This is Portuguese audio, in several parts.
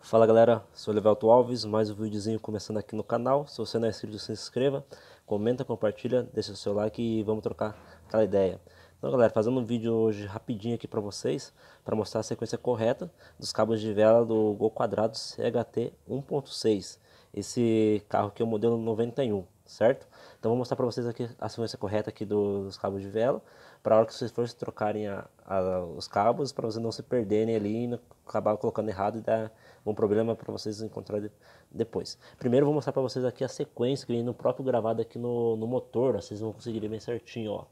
Fala galera, sou Levelto Alves, mais um videozinho começando aqui no canal. Se você não é inscrito, se inscreva, comenta, compartilha, deixa o seu like e vamos trocar aquela ideia. Então galera, fazendo um vídeo hoje rapidinho aqui para vocês, para mostrar a sequência correta dos cabos de vela do Gol Quadrado CHT 1.6, esse carro que é o modelo 91 certo? Então vou mostrar para vocês aqui a sequência correta aqui dos cabos de vela, para hora que vocês forem trocarem a, a, os cabos, para vocês não se perderem ali e acabar colocando errado e dar um problema para vocês encontrarem depois. Primeiro vou mostrar para vocês aqui a sequência que vem no próprio gravado aqui no, no motor, vocês vão conseguir bem certinho, ó.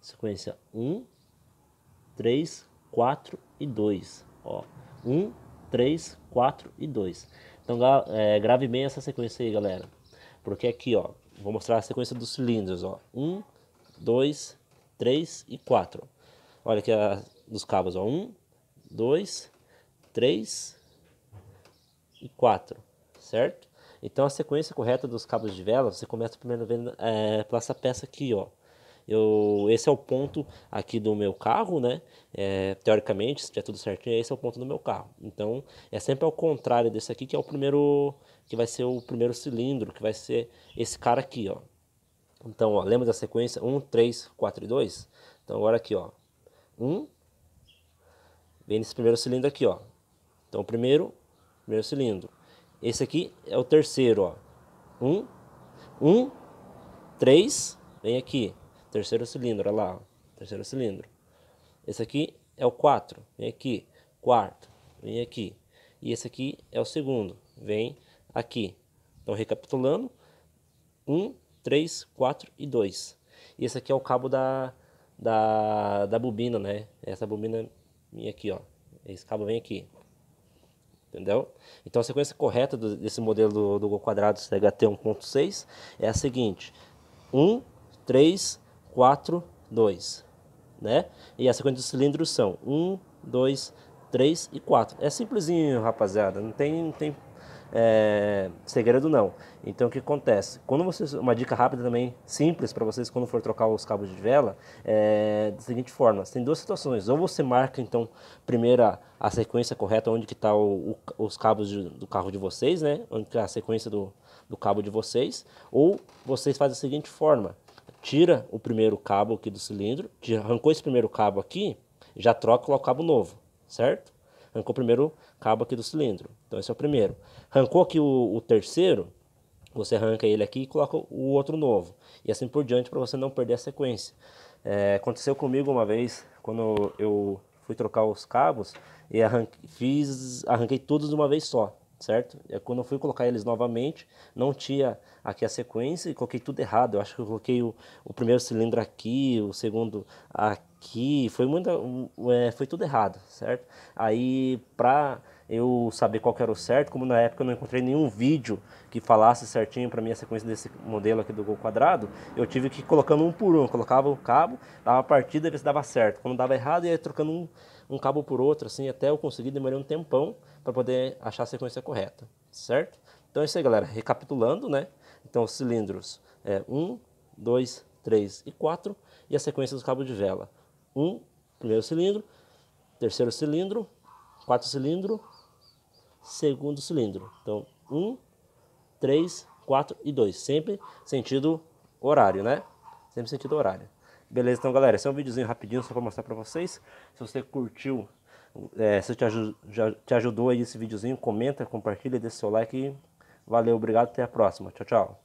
Sequência 1, 3, 4 e 2, ó. 1, 3, 4 e 2. Então é, grave bem essa sequência aí, galera. Porque aqui, ó, vou mostrar a sequência dos cilindros, ó. Um, dois, três e quatro. Olha aqui a, dos cabos, ó. Um, dois, três e quatro, certo? Então a sequência correta dos cabos de vela, você começa primeiro vendo é, essa peça aqui, ó eu, esse é o ponto aqui do meu carro, né? É, teoricamente, se tiver tudo certinho, esse é o ponto do meu carro. Então, é sempre ao contrário desse aqui, que é o primeiro, que vai ser o primeiro cilindro, que vai ser esse cara aqui, ó. Então, ó, lembra da sequência 1, 3, 4 e 2? Então, agora aqui, ó. 1, vem nesse primeiro cilindro aqui, ó. Então, o primeiro, primeiro cilindro. Esse aqui é o terceiro, ó. 1 1 3 vem aqui terceiro cilindro, olha lá, terceiro cilindro. Esse aqui é o 4, vem aqui, quarto, vem aqui. E esse aqui é o segundo, vem aqui. Então, recapitulando, 1, 3, 4 e 2. E esse aqui é o cabo da, da, da bobina, né? Essa bobina minha aqui, ó. Esse cabo vem aqui. Entendeu? Então, a sequência correta do, desse modelo do, do quadrado CHT 1.6 é a seguinte. 1, 3, 4. 4, 2. Né? E a sequência dos cilindros são 1, 2, 3 e 4. É simplesinho, rapaziada. Não tem, tem é, segredo não. Então o que acontece? Quando vocês, uma dica rápida também, simples para vocês quando for trocar os cabos de vela, é da seguinte forma: tem duas situações. Ou você marca então primeira a sequência correta onde que está os cabos de, do carro de vocês, né? Onde é a sequência do, do cabo de vocês. Ou vocês fazem da seguinte forma: tira o primeiro cabo aqui do cilindro, arrancou esse primeiro cabo aqui, já troca o cabo novo, certo? Arrancou o primeiro cabo aqui do cilindro. Então esse é o primeiro. Arrancou aqui o, o terceiro, você arranca ele aqui e coloca o outro novo. E assim por diante para você não perder a sequência. É, aconteceu comigo uma vez, quando eu fui trocar os cabos, e arranque, fiz, arranquei todos de uma vez só certo? E é, quando eu fui colocar eles novamente, não tinha aqui a sequência e coloquei tudo errado. Eu acho que eu coloquei o, o primeiro cilindro aqui, o segundo aqui que foi muito, é, foi tudo errado, certo? Aí para eu saber qual era o certo, como na época eu não encontrei nenhum vídeo que falasse certinho para mim a sequência desse modelo aqui do gol quadrado, eu tive que ir colocando um por um, eu colocava o cabo, dava a partida, ver se dava certo. Quando dava errado, ia trocando um, um cabo por outro, assim, até eu conseguir, demorei um tempão para poder achar a sequência correta, certo? Então é isso aí, galera. Recapitulando, né? Então os cilindros é 1, 2, 3 e 4 e a sequência dos cabos de vela. Um, primeiro cilindro, terceiro cilindro, quarto cilindro, segundo cilindro. Então, um, três, quatro e dois. Sempre sentido horário, né? Sempre sentido horário. Beleza, então galera, esse é um videozinho rapidinho só para mostrar para vocês. Se você curtiu, é, se te, aj já, te ajudou aí esse videozinho, comenta, compartilha, deixa seu like. Valeu, obrigado, até a próxima. Tchau, tchau.